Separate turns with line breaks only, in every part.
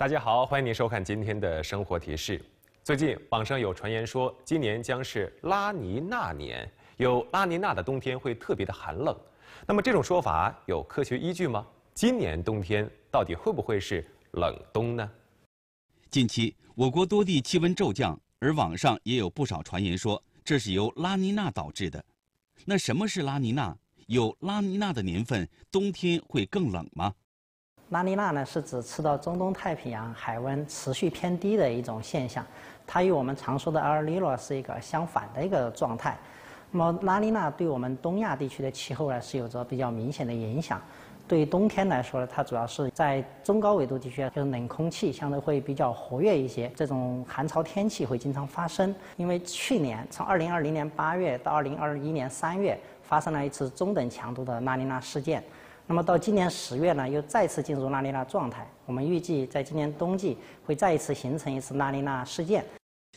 大家好，欢迎您收看今天的生活提示。最近网上有传言说，今年将是拉尼娜年，有拉尼娜的冬天会特别的寒冷。那么这种说法有科学依据吗？今年冬天到底会不会是冷冬呢？近期我国多地气温骤降，而网上
也有不少传言说这是由拉尼娜导致的。那什么是拉尼娜？有拉尼娜的年份，冬天会更冷吗？
拉尼娜呢，是指赤道中东太平洋海温持续偏低的一种现象，它与我们常说的阿尔尼诺是一个相反的一个状态。那么拉尼娜对我们东亚地区的气候呢，是有着比较明显的影响。对于冬天来说呢，它主要是在中高纬度地区，就是冷空气相对会比较活跃一些，这种寒潮天气会经常发生。因为去年从2020年8月到2021年3月，发生了一次中等强度的拉尼娜事件。那么到今年十月呢，又再次进入拉尼娜状态。我们预计在今年冬季会再一次形成一次拉尼娜事件。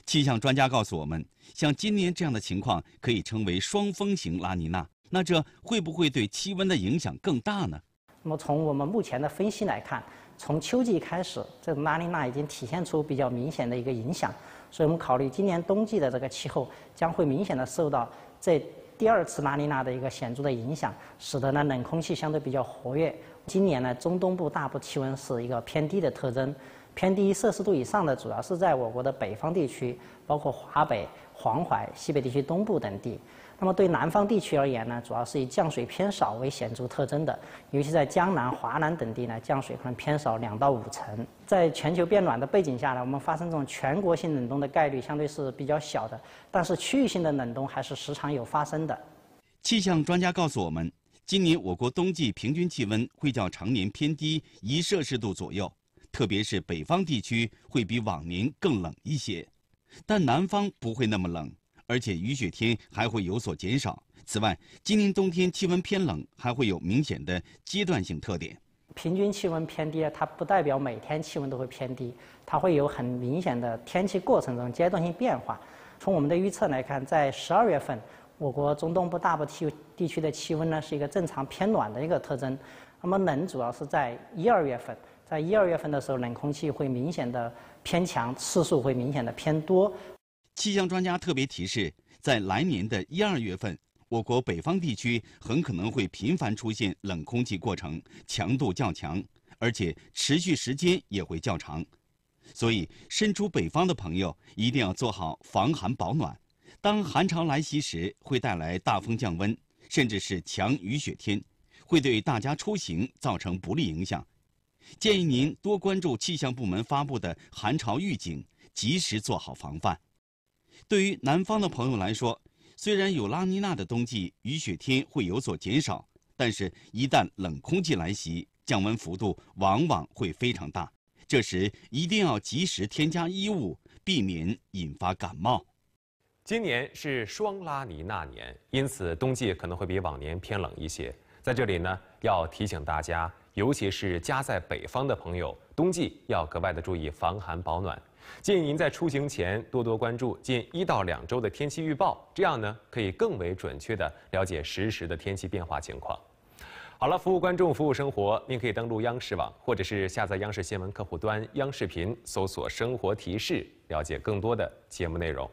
气象专家告诉我们，像今年这样的情况可以称为双峰型拉尼娜。那这会不会对气温的影响更大呢？
那么从我们目前的分析来看，从秋季开始，这拉尼娜已经体现出比较明显的一个影响。所以我们考虑今年冬季的这个气候将会明显的受到这。第二次拉尼娜的一个显著的影响，使得呢冷空气相对比较活跃。今年呢中东部大部气温是一个偏低的特征，偏低一摄氏度以上的，主要是在我国的北方地区，包括华北。黄淮、西北地区东部等地，那么对南方地区而言呢，主要是以降水偏少为显著特征的，尤其在江南、华南等地呢，降水可能偏少两到五成。在全球变暖的背景下呢，我们发生这种全国性冷冬的概率相对是比较小的，但是区域性的冷冬还是时常有发生的。
气象专家告诉我们，今年我国冬季平均气温会较常年偏低一摄氏度左右，特别是北方地区会比往年更冷一些。但南方不会那么冷，而且雨雪天还会有所减少。此外，今年冬天气温偏冷，还会有明显的阶段性特点。
平均气温偏低，它不代表每天气温都会偏低，它会有很明显的天气过程中阶段性变化。从我们的预测来看，在十二月份，我国中东部大部地地区的气温呢是一个正常偏暖的一个特征，那么冷主要是在一二月份。在一二月份的时候，冷空气会明显的偏强，次数会明显的偏多。气象专家特别提示，在来年的一二月份，我国北方地区很可
能会频繁出现冷空气过程，强度较强，而且持续时间也会较长。所以，身处北方的朋友一定要做好防寒保暖。当寒潮来袭时，会带来大风降温，甚至是强雨雪天，会对大家出行造成不利影响。建议您多关注气象部门发布的寒潮预警，及时做好防范。对于南方的朋友来说，虽然有拉尼娜的冬季雨雪天会有所减少，但是，一旦冷空气来袭，降温幅度往往会非常大。
这时一定要及时添加衣物，避免引发感冒。今年是双拉尼娜年，因此冬季可能会比往年偏冷一些。在这里呢，要提醒大家。尤其是家在北方的朋友，冬季要格外的注意防寒保暖。建议您在出行前多多关注近一到两周的天气预报，这样呢可以更为准确的了解实时的天气变化情况。好了，服务观众，服务生活，您可以登录央视网，或者是下载央视新闻客户端、央视频，搜索“生活提示”，了解更多的节目内容。